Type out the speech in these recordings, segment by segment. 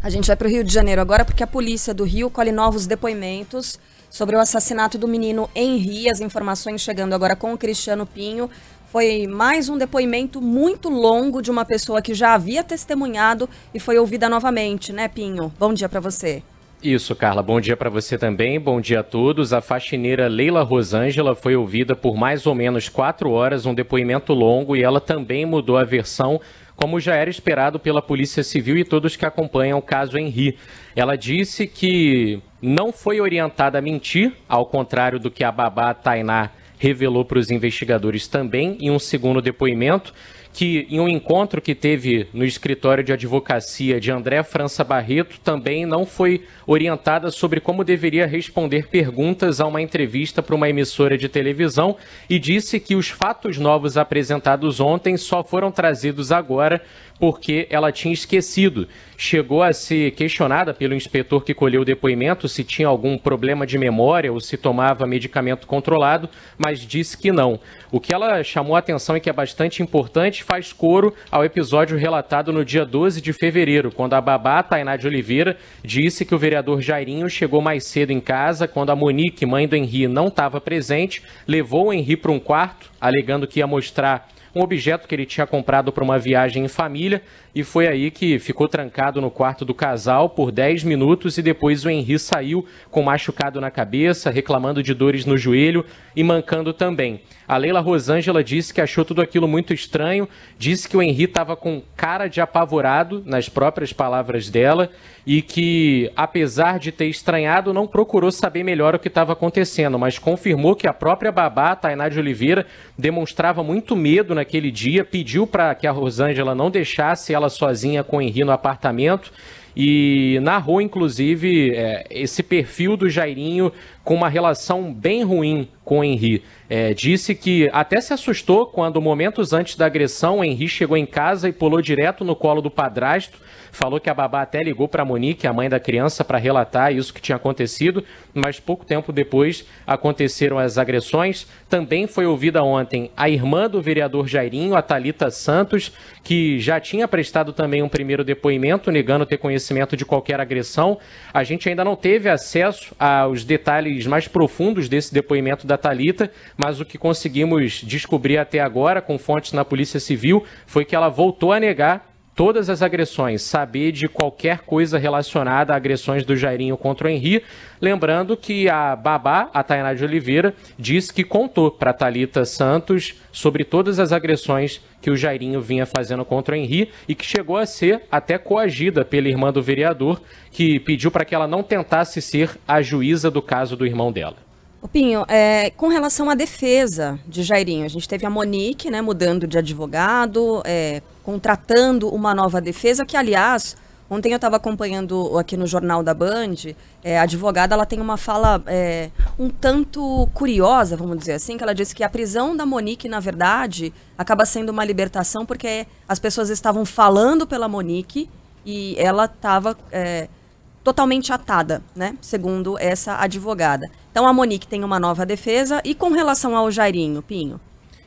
A gente vai para o Rio de Janeiro agora porque a polícia do Rio colhe novos depoimentos sobre o assassinato do menino Henri. As informações chegando agora com o Cristiano Pinho. Foi mais um depoimento muito longo de uma pessoa que já havia testemunhado e foi ouvida novamente, né, Pinho? Bom dia para você. Isso, Carla. Bom dia para você também. Bom dia a todos. A faxineira Leila Rosângela foi ouvida por mais ou menos quatro horas, um depoimento longo, e ela também mudou a versão, como já era esperado pela Polícia Civil e todos que acompanham o caso Henri. Ela disse que não foi orientada a mentir, ao contrário do que a babá Tainá revelou para os investigadores também em um segundo depoimento que em um encontro que teve no escritório de advocacia de André França Barreto também não foi orientada sobre como deveria responder perguntas a uma entrevista para uma emissora de televisão e disse que os fatos novos apresentados ontem só foram trazidos agora porque ela tinha esquecido. Chegou a ser questionada pelo inspetor que colheu o depoimento se tinha algum problema de memória ou se tomava medicamento controlado, mas disse que não. O que ela chamou a atenção e é que é bastante importante faz coro ao episódio relatado no dia 12 de fevereiro, quando a babá Tainá de Oliveira disse que o vereador Jairinho chegou mais cedo em casa quando a Monique, mãe do Henri, não estava presente, levou o Henri para um quarto, alegando que ia mostrar um objeto que ele tinha comprado para uma viagem em família e foi aí que ficou trancado no quarto do casal por 10 minutos e depois o Henri saiu com machucado na cabeça, reclamando de dores no joelho e mancando também. A Leila Rosângela disse que achou tudo aquilo muito estranho, disse que o Henri estava com cara de apavorado, nas próprias palavras dela, e que, apesar de ter estranhado, não procurou saber melhor o que estava acontecendo, mas confirmou que a própria babá, Tainá de Oliveira, demonstrava muito medo naquele dia, pediu para que a Rosângela não deixasse ela sozinha com o Henri no apartamento e narrou, inclusive, é, esse perfil do Jairinho com uma relação bem ruim com o Henry. É, disse que até se assustou quando, momentos antes da agressão, o Henry chegou em casa e pulou direto no colo do padrasto. Falou que a babá até ligou para Monique, a mãe da criança, para relatar isso que tinha acontecido, mas pouco tempo depois aconteceram as agressões. Também foi ouvida ontem a irmã do vereador Jairinho, a Thalita Santos, que já tinha prestado também um primeiro depoimento, negando ter conhecimento de qualquer agressão. A gente ainda não teve acesso aos detalhes detalhes mais profundos desse depoimento da Talita, mas o que conseguimos descobrir até agora com fontes na Polícia Civil foi que ela voltou a negar todas as agressões, saber de qualquer coisa relacionada a agressões do Jairinho contra o Henri. Lembrando que a babá, a Tainá de Oliveira, disse que contou para Talita Santos sobre todas as agressões que o Jairinho vinha fazendo contra o Henri e que chegou a ser até coagida pela irmã do vereador, que pediu para que ela não tentasse ser a juíza do caso do irmão dela. Pinho, é, com relação à defesa de Jairinho, a gente teve a Monique, né, mudando de advogado, é, contratando uma nova defesa, que aliás, ontem eu estava acompanhando aqui no Jornal da Band, é, a advogada ela tem uma fala é, um tanto curiosa, vamos dizer assim, que ela disse que a prisão da Monique, na verdade, acaba sendo uma libertação, porque as pessoas estavam falando pela Monique e ela estava é, totalmente atada, né? Segundo essa advogada. Então a Monique tem uma nova defesa. E com relação ao Jairinho, Pinho?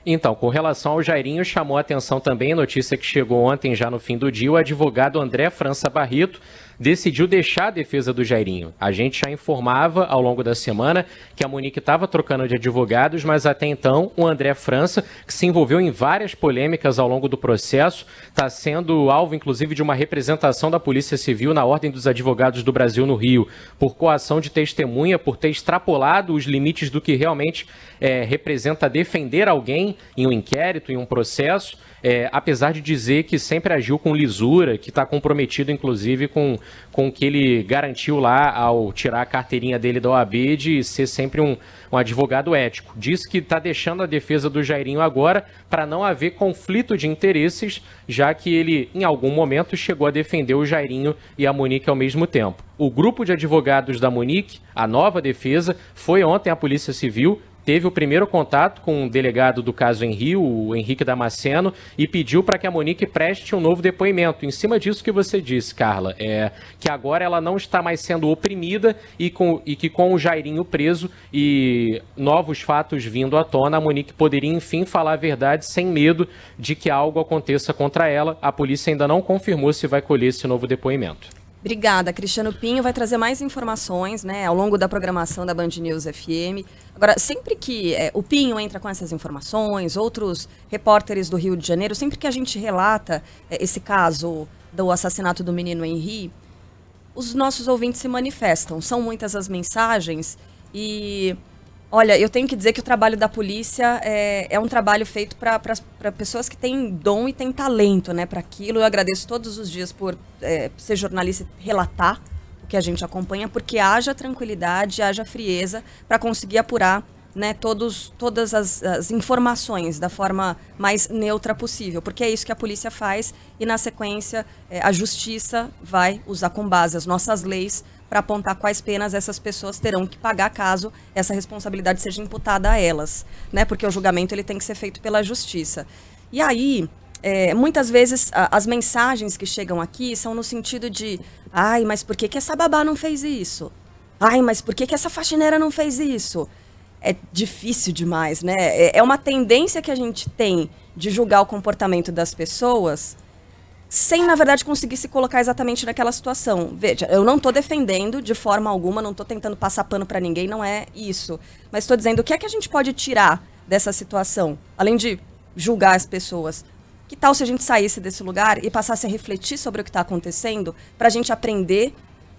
Então, com relação ao Jairinho, chamou a atenção também a notícia que chegou ontem, já no fim do dia, o advogado André França Barrito decidiu deixar a defesa do Jairinho. A gente já informava ao longo da semana que a Monique estava trocando de advogados, mas até então o André França, que se envolveu em várias polêmicas ao longo do processo, está sendo alvo, inclusive, de uma representação da Polícia Civil na Ordem dos Advogados do Brasil no Rio, por coação de testemunha, por ter extrapolado os limites do que realmente é, representa defender alguém em um inquérito, em um processo, é, apesar de dizer que sempre agiu com lisura, que está comprometido, inclusive, com com o que ele garantiu lá ao tirar a carteirinha dele da OAB de ser sempre um, um advogado ético. Diz que está deixando a defesa do Jairinho agora para não haver conflito de interesses, já que ele, em algum momento, chegou a defender o Jairinho e a Monique ao mesmo tempo. O grupo de advogados da Monique, a nova defesa, foi ontem à Polícia Civil, teve o primeiro contato com o um delegado do caso em Rio, o Henrique Damasceno, e pediu para que a Monique preste um novo depoimento. Em cima disso que você disse, Carla, é que agora ela não está mais sendo oprimida e, com, e que com o Jairinho preso e novos fatos vindo à tona, a Monique poderia enfim falar a verdade sem medo de que algo aconteça contra ela. A polícia ainda não confirmou se vai colher esse novo depoimento. Obrigada. Cristiano Pinho vai trazer mais informações né, ao longo da programação da Band News FM. Agora, sempre que é, o Pinho entra com essas informações, outros repórteres do Rio de Janeiro, sempre que a gente relata é, esse caso do assassinato do menino Henri, os nossos ouvintes se manifestam. São muitas as mensagens e Olha, eu tenho que dizer que o trabalho da polícia é, é um trabalho feito para pessoas que têm dom e têm talento né, para aquilo. Eu agradeço todos os dias por é, ser jornalista e relatar o que a gente acompanha, porque haja tranquilidade, haja frieza para conseguir apurar né, todos, todas as, as, informações da forma mais neutra possível, porque é isso que a polícia faz e, na sequência, é, a justiça vai usar com base as nossas leis para apontar quais penas essas pessoas terão que pagar caso essa responsabilidade seja imputada a elas, né? Porque o julgamento ele tem que ser feito pela justiça. E aí, é, muitas vezes a, as mensagens que chegam aqui são no sentido de, ai, mas por que, que essa babá não fez isso? Ai, mas por que, que essa faxineira não fez isso? É difícil demais, né? É, é uma tendência que a gente tem de julgar o comportamento das pessoas sem, na verdade, conseguir se colocar exatamente naquela situação. Veja, eu não estou defendendo de forma alguma, não estou tentando passar pano para ninguém, não é isso. Mas estou dizendo o que é que a gente pode tirar dessa situação, além de julgar as pessoas. Que tal se a gente saísse desse lugar e passasse a refletir sobre o que está acontecendo, para a gente aprender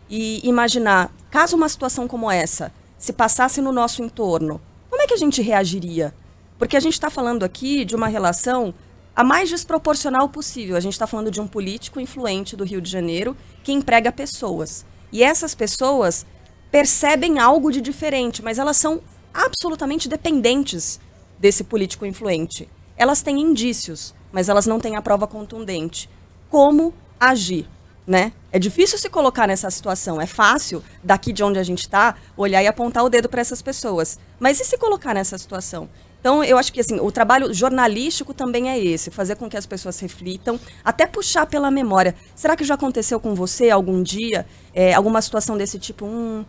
e imaginar, caso uma situação como essa se passasse no nosso entorno, como é que a gente reagiria? Porque a gente está falando aqui de uma relação a mais desproporcional possível. A gente está falando de um político influente do Rio de Janeiro que emprega pessoas. E essas pessoas percebem algo de diferente, mas elas são absolutamente dependentes desse político influente. Elas têm indícios, mas elas não têm a prova contundente. Como agir? Né? É difícil se colocar nessa situação. É fácil, daqui de onde a gente está, olhar e apontar o dedo para essas pessoas. Mas e se colocar nessa situação? Então, eu acho que assim, o trabalho jornalístico também é esse, fazer com que as pessoas reflitam, até puxar pela memória. Será que já aconteceu com você algum dia é, alguma situação desse tipo? Hum,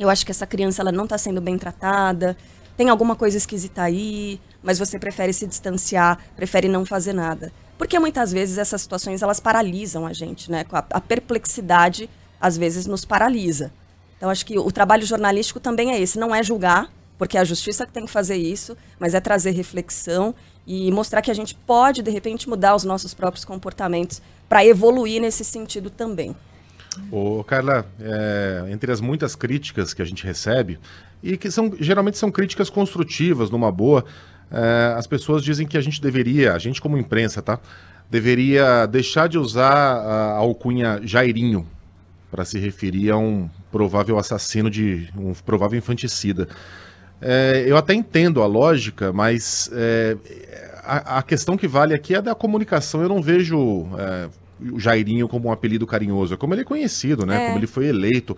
eu acho que essa criança ela não está sendo bem tratada, tem alguma coisa esquisita aí, mas você prefere se distanciar, prefere não fazer nada. Porque muitas vezes essas situações elas paralisam a gente, né? A, a perplexidade às vezes nos paralisa. Então, acho que o trabalho jornalístico também é esse, não é julgar, porque é a justiça que tem que fazer isso, mas é trazer reflexão e mostrar que a gente pode, de repente, mudar os nossos próprios comportamentos para evoluir nesse sentido também. Ô, Carla, é, entre as muitas críticas que a gente recebe, e que são, geralmente são críticas construtivas, numa boa, é, as pessoas dizem que a gente deveria, a gente como imprensa, tá? Deveria deixar de usar a alcunha Jairinho para se referir a um provável assassino de um provável infanticida. É, eu até entendo a lógica, mas é, a, a, questão que vale aqui é da comunicação. Eu não vejo é, o Jairinho como um apelido carinhoso, é como ele é conhecido, né? É. Como ele foi eleito.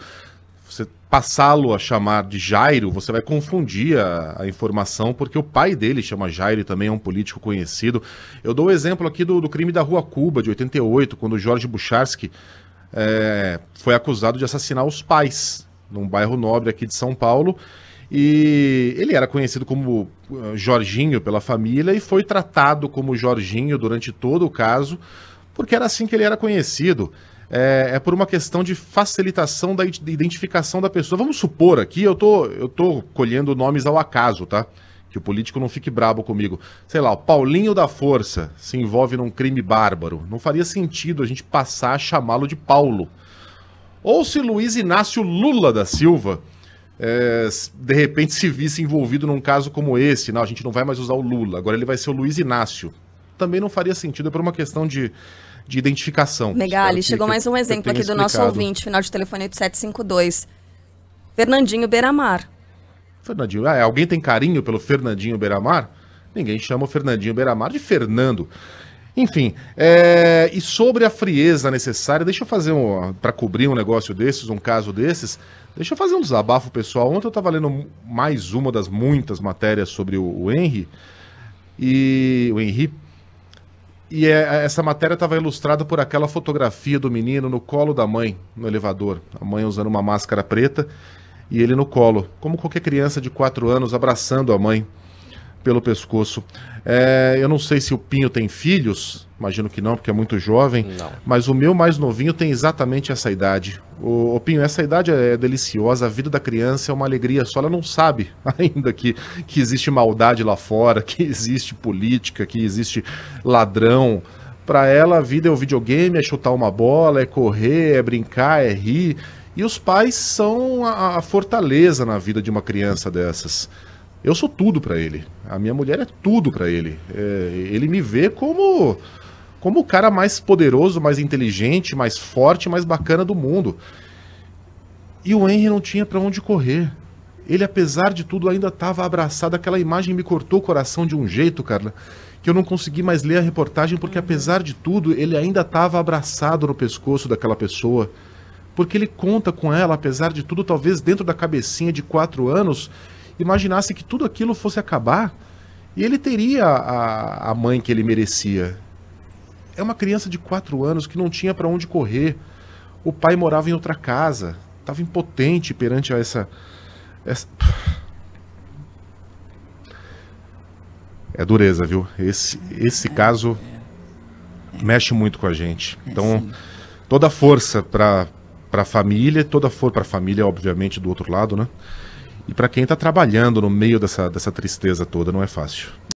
Você passá-lo a chamar de Jairo, você vai confundir a, a, informação, porque o pai dele chama Jairo e também é um político conhecido. Eu dou o exemplo aqui do, do crime da Rua Cuba, de 88, quando Jorge Bucharski é, foi acusado de assassinar os pais num bairro nobre aqui de São Paulo. E ele era conhecido como eh, Jorginho pela família e foi tratado como Jorginho durante todo o caso, porque era assim que ele era conhecido. É, é, por uma questão de facilitação da identificação da pessoa. Vamos supor aqui, eu tô, eu tô colhendo nomes ao acaso, tá? Que o político não fique brabo comigo. Sei lá, o Paulinho da Força se envolve num crime bárbaro. Não faria sentido a gente passar a chamá-lo de Paulo. Ou se Luiz Inácio Lula da Silva é, de repente se visse envolvido num caso como esse. Não, a gente não vai mais usar o Lula, agora ele vai ser o Luiz Inácio. Também não faria sentido, é por uma questão de, de identificação. Megali, chegou que, mais um exemplo aqui do nosso ouvinte, final de telefone 8752. Fernandinho Beiramar. Fernandinho, ah, alguém tem carinho pelo Fernandinho Beiramar? Ninguém chama o Fernandinho Beiramar de Fernando. Enfim, é... e sobre a frieza necessária, deixa eu fazer um. para cobrir um negócio desses, um caso desses, Deixa eu fazer um desabafo, pessoal. Ontem eu estava lendo mais uma das muitas matérias sobre o, o Henry. E o Henry. E é, essa matéria estava ilustrada por aquela fotografia do menino no colo da mãe, no elevador. A mãe usando uma máscara preta e ele no colo, como qualquer criança de 4 anos abraçando a mãe pelo pescoço. É, eu não sei se o Pinho tem filhos, imagino que não, porque é muito jovem. Não. Mas o meu mais novinho tem exatamente essa idade. O, o, Pinho, essa idade é deliciosa, a vida da criança é uma alegria só. Ela não sabe ainda que, que existe maldade lá fora, que existe política, que existe ladrão. Para ela, a vida é o videogame, é chutar uma bola, é correr, é brincar, é rir. E os pais são a, a fortaleza na vida de uma criança dessas. Eu sou tudo para ele. A minha mulher é tudo para ele. É, ele me vê como como o cara mais poderoso, mais inteligente, mais forte, mais bacana do mundo. E o Henry não tinha para onde correr. Ele, apesar de tudo, ainda estava abraçado. Aquela imagem me cortou o coração de um jeito, Carla, que eu não consegui mais ler a reportagem, porque uhum. apesar de tudo, ele ainda estava abraçado no pescoço daquela pessoa. Porque ele conta com ela, apesar de tudo, talvez dentro da cabecinha de quatro anos, imaginasse que tudo aquilo fosse acabar e ele teria a, a mãe que ele merecia. É uma criança de quatro anos que não tinha para onde correr. O pai morava em outra casa, estava impotente perante essa, essa. É dureza, viu? Esse, esse caso mexe muito com a gente. É, então, toda força para para a família, toda força para a família, obviamente, do outro lado, né? E para quem está trabalhando no meio dessa, dessa tristeza toda, não é fácil.